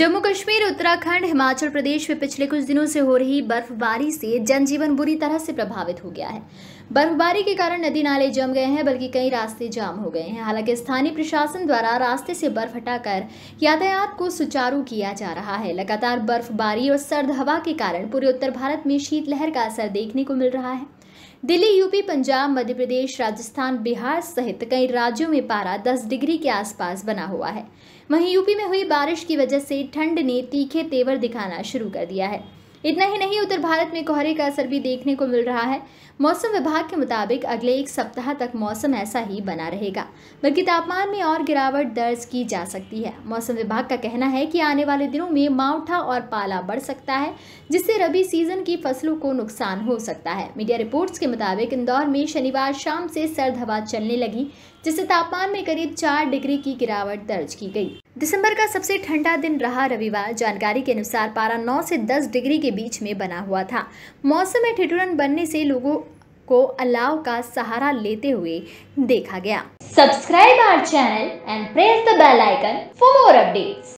जम्मू कश्मीर उत्तराखंड हिमाचल प्रदेश में पिछले कुछ दिनों से हो रही बर्फबारी से जनजीवन बुरी तरह से प्रभावित हो गया है बर्फबारी के कारण नदी नाले जम गए हैं बल्कि कई रास्ते जाम हो गए हैं हालांकि स्थानीय प्रशासन द्वारा रास्ते से बर्फ हटाकर यातायात को सुचारू किया जा रहा है लगातार बर्फबारी और सर्द हवा के कारण पूरे उत्तर भारत में शीतलहर का असर देखने को मिल रहा है दिल्ली यूपी पंजाब मध्य प्रदेश राजस्थान बिहार सहित कई राज्यों में पारा 10 डिग्री के आसपास बना हुआ है वहीं यूपी में हुई बारिश की वजह से ठंड ने तीखे तेवर दिखाना शुरू कर दिया है इतना ही नहीं उत्तर भारत में कोहरे का असर भी देखने को मिल रहा है मौसम विभाग के मुताबिक अगले एक सप्ताह तक मौसम ऐसा ही बना रहेगा बल्कि तापमान में और गिरावट दर्ज की जा सकती है मौसम विभाग का कहना है कि आने वाले दिनों में मावठा और पाला बढ़ सकता है जिससे रबी सीजन की फसलों को नुकसान हो सकता है मीडिया रिपोर्ट्स के मुताबिक इंदौर में शनिवार शाम से सर्द हवा चलने लगी जिससे तापमान में करीब चार डिग्री की गिरावट दर्ज की गई दिसंबर का सबसे ठंडा दिन रहा रविवार जानकारी के अनुसार पारा नौ से दस डिग्री के बीच में बना हुआ था मौसम में ठिठुरन बनने से लोगों को अलाव का सहारा लेते हुए देखा गया subscribe our channel and press the bell icon for more updates